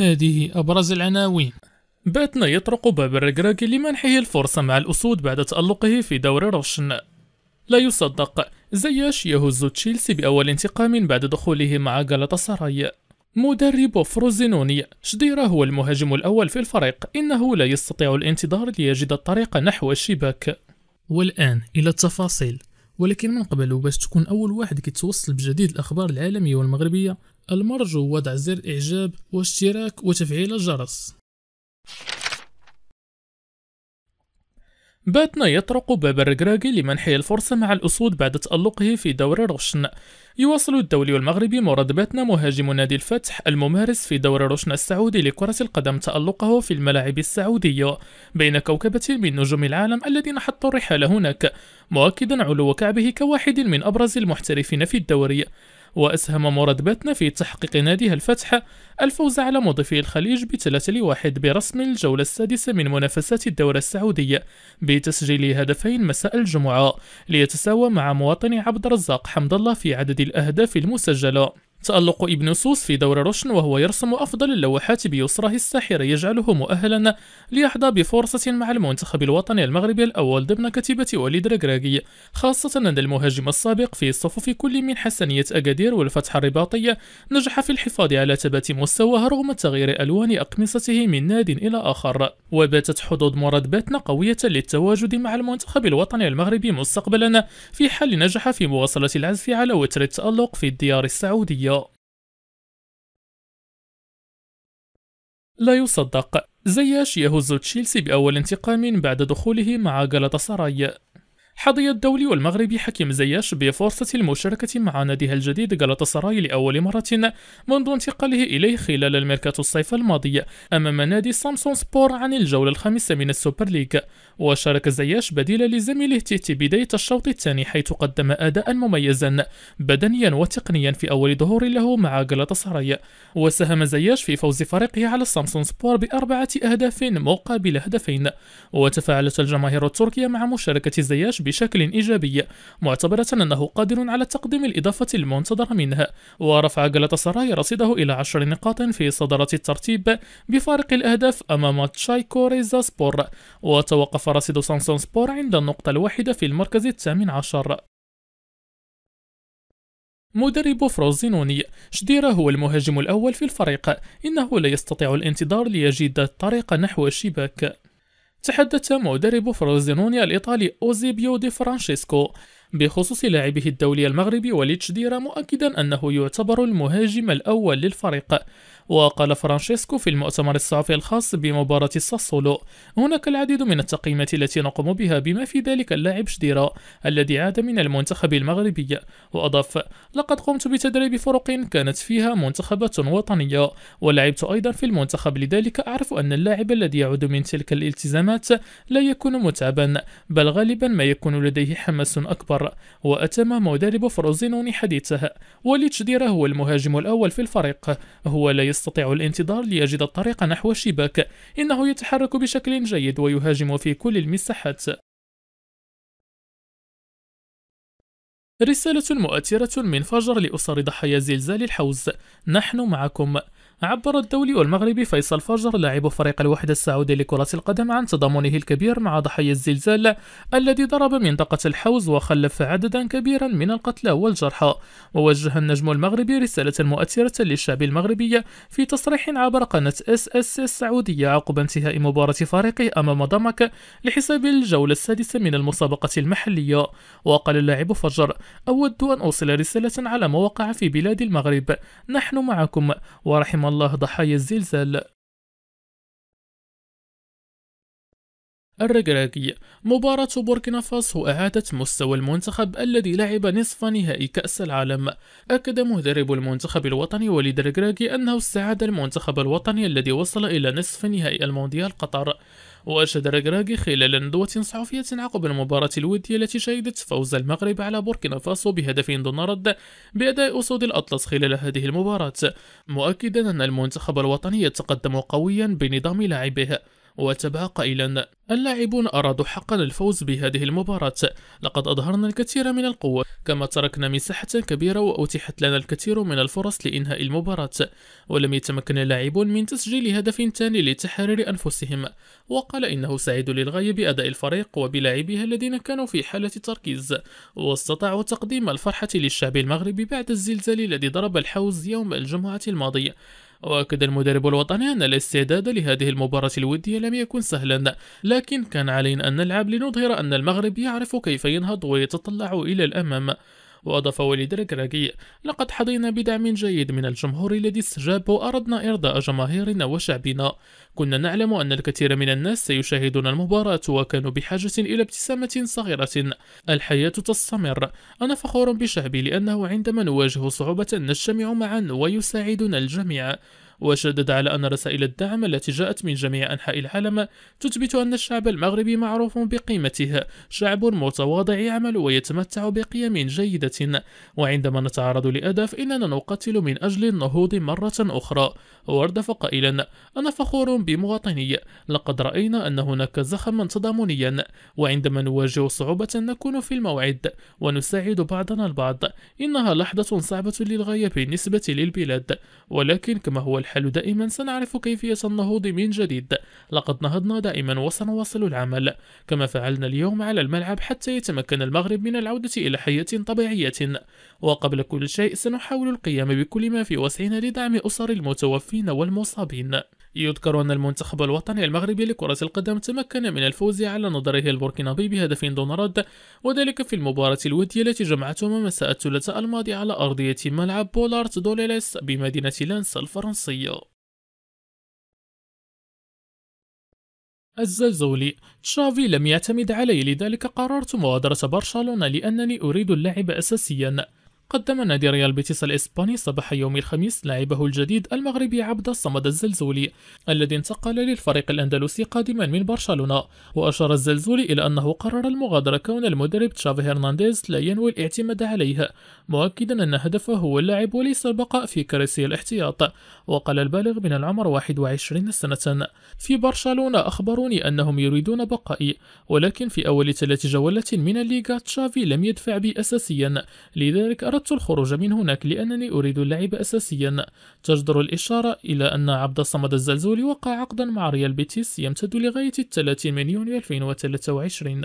هذه أبرز العناوين باتنا يطرق باب الركراكي لمنحه الفرصة مع الأسود بعد تألقه في دور روشن لا يصدق زياش يهز تشيلسي بأول انتقام بعد دخوله مع سراي مدرب فروزينوني شديرة هو المهاجم الأول في الفريق إنه لا يستطيع الانتظار ليجد الطريق نحو الشباك والآن إلى التفاصيل ولكن من قبل باش تكون أول واحد كيتوصل بجديد الأخبار العالمية والمغربية المرجو وضع زر إعجاب واشتراك وتفعيل الجرس باتنا يطرق باب الركراكي لمنحه الفرصة مع الأسود بعد تألقه في دور روشن يواصل الدولي المغربي مراد باتنا مهاجم نادي الفتح الممارس في دور روشن السعودي لكرة القدم تألقه في الملاعب السعودية بين كوكبة من نجوم العالم الذين حطوا الرحال هناك مؤكدا علو كعبه كواحد من أبرز المحترفين في الدوري وأسهم باتنا في تحقيق ناديها الفتح الفوز على مضيفي الخليج بثلاثة لواحد برسم الجولة السادسة من منافسات الدورة السعودية بتسجيل هدفين مساء الجمعة ليتساوى مع مواطن عبد الرزاق حمد الله في عدد الأهداف المسجلة تألق ابن سوس في دور رشن وهو يرسم أفضل اللوحات بيسره الساحر يجعله مؤهلا ليحظى بفرصة مع المنتخب الوطني المغربي الأول ضمن كتيبة وليد ركراكي خاصة أن المهاجم السابق في صفوف كل من حسنية أكادير والفتح الرباطي نجح في الحفاظ على ثبات مستواه رغم تغيير ألوان أقمصته من ناد إلى آخر وباتت حدود مراد باتنا قوية للتواجد مع المنتخب الوطني المغربي مستقبلا في حال نجح في مواصلة العزف على وتر التألق في الديار السعودية لا يصدق زياش يهز تشيلسي بأول انتقام بعد دخوله مع جالاتا سراي حظي الدولي والمغربي حكيم زياش بفرصة المشاركة مع ناديها الجديد سراي لأول مرة منذ انتقاله إليه خلال الميركاتو الصيف الماضي أمام نادي سامسون سبور عن الجولة الخامسة من السوبر ليج وشارك زياش بديلا لزميله تيتي بداية الشوط الثاني حيث قدم أداء مميزا بدنيا وتقنيا في أول ظهور له مع سراي وساهم زياش في فوز فريقه على سامسون سبور بأربعة أهداف مقابل هدفين وتفاعلت الجماهير التركية مع مشاركة زياش بشكل إيجابي معتبرة أنه قادر على تقديم الإضافة المنتظرة منها ورفع جلاتاسراي رصيده إلى 10 نقاط في صدارة الترتيب بفارق الأهداف أمام تشايكو ريزا سبور وتوقف رصيد سانسون سبور عند النقطة الواحدة في المركز الثامن عشر مدرب فروزينوني شديرا هو المهاجم الأول في الفريق إنه لا يستطيع الانتظار ليجد الطريق نحو الشباك تحدث مدرب فروزينونيا الإيطالي أوزيبيو دي فرانشيسكو بخصوص لاعبه الدولي المغربي وليد شديرة مؤكدا أنه يعتبر المهاجم الأول للفريق وقال فرانشيسكو في المؤتمر الصحفي الخاص بمباراة الساسولو هناك العديد من التقييمات التي نقوم بها بما في ذلك اللاعب شديرة الذي عاد من المنتخب المغربي وأضاف لقد قمت بتدريب فرق كانت فيها منتخبات وطنية ولعبت أيضا في المنتخب لذلك أعرف أن اللاعب الذي يعود من تلك الالتزامات لا يكون متعبا بل غالبا ما يكون لديه حماس أكبر الآخر وأتم مدرب فروزينوني حديثه ديرا هو المهاجم الأول في الفريق هو لا يستطيع الانتظار ليجد الطريق نحو الشباك إنه يتحرك بشكل جيد ويهاجم في كل المساحات رسالة مؤثرة من فجر لأسر ضحايا زلزال الحوز نحن معكم عبر الدولي والمغربي فيصل فجر لاعب فريق الوحدة السعودي لكرة القدم عن تضامنه الكبير مع ضحايا الزلزال الذي ضرب منطقة الحوز وخلف عددا كبيرا من القتلى والجرحى ووجه النجم المغربي رسالة مؤثرة للشعب المغربي في تصريح عبر قناة اس اس السعودية عقب انتهاء مباراة فريقه أمام ضمك لحساب الجولة السادسة من المسابقة المحلية وقال اللاعب فجر أود أن أوصل رسالة على مواقع في بلاد المغرب نحن معكم ورحم الله ضحايا الزلزال الركراكي مباراة بوركينا فاسو أعادت مستوى المنتخب الذي لعب نصف نهائي كأس العالم أكد مدرب المنتخب الوطني وليد الركراكي أنه استعاد المنتخب الوطني الذي وصل إلى نصف نهائي المونديال قطر وأرشد ركراكي خلال ندوة صحفية عقب المباراة الودية التي شهدت فوز المغرب على بوركينا فاسو بهدف دون رد بأداء أسود الأطلس خلال هذه المباراة مؤكدا أن المنتخب الوطني يتقدم قويا بنظام لاعبه وتبع قائلا اللاعبون أرادوا حقا الفوز بهذه المباراة لقد أظهرنا الكثير من القوة كما تركنا مساحة كبيرة وأتيحت لنا الكثير من الفرص لإنهاء المباراة ولم يتمكن اللاعبون من تسجيل هدف ثاني لتحرير أنفسهم وقال إنه سعيد للغاية بأداء الفريق وبلاعبيها الذين كانوا في حالة تركيز واستطاعوا تقديم الفرحة للشعب المغربي بعد الزلزال الذي ضرب الحوز يوم الجمعة الماضية وأكد المدرب الوطني أن الاستعداد لهذه المباراة الودية لم يكن سهلا لكن كان علينا أن نلعب لنظهر أن المغرب يعرف كيف ينهض ويتطلع إلى الأمام وأضاف وليد ركراكي لقد حظينا بدعم جيد من الجمهور الذي استجاب وأردنا إرضاء جماهيرنا وشعبنا كنا نعلم أن الكثير من الناس سيشاهدون المباراة وكانوا بحاجة إلى ابتسامة صغيرة الحياة تستمر أنا فخور بشعبي لأنه عندما نواجه صعوبة نجتمع معا ويساعدنا الجميع وشدد على أن رسائل الدعم التي جاءت من جميع أنحاء العالم تثبت أن الشعب المغربي معروف بقيمته شعب متواضع يعمل ويتمتع بقيم جيدة وعندما نتعرض لأدف إننا نقاتل من أجل النهوض مرة أخرى واردف قائلا أنا فخور بمواطني لقد رأينا أن هناك زخما تضامنيا وعندما نواجه صعوبة نكون في الموعد ونساعد بعضنا البعض إنها لحظة صعبة للغاية بالنسبة للبلاد ولكن كما هو الحال الحل دائما سنعرف كيفية النهوض من جديد لقد نهضنا دائما وسنواصل العمل كما فعلنا اليوم على الملعب حتى يتمكن المغرب من العودة إلى حياة طبيعية وقبل كل شيء سنحاول القيام بكل ما في وسعنا لدعم أسر المتوفين والمصابين يذكر أن المنتخب الوطني المغربي لكرة القدم تمكن من الفوز على نظره البوركينابي بهدف دون رد وذلك في المباراة الودية التي جمعتهما مساء الثلاثاء الماضي على أرضية ملعب بولارت دوليليس بمدينة لانس الفرنسية الزلزولي تشافي لم يعتمد علي لذلك قررت مغادرة برشلونة لأنني أريد اللعب أساسيا قدم نادي ريال بيتيس الإسباني صباح يوم الخميس لاعبه الجديد المغربي عبد الصمد الزلزولي الذي انتقل للفريق الأندلسي قادما من برشلونة وأشار الزلزولي إلى أنه قرر المغادرة كون المدرب تشافي هرنانديز لا ينوي الاعتماد عليه مؤكدا أن هدفه هو اللاعب وليس البقاء في كرسي الاحتياط وقال البالغ من العمر 21 سنة في برشلونة أخبروني أنهم يريدون بقائي ولكن في أول ثلاث جولات من الليغا تشافي لم يدفع بي أساسيا لذلك أردت الخروج من هناك لأنني أريد اللعب أساسيا تجدر الإشارة إلى أن عبد الصمد الزلزولي وقع عقدا مع ريال بيتيس يمتد لغاية الثلاثين من يونيو 2023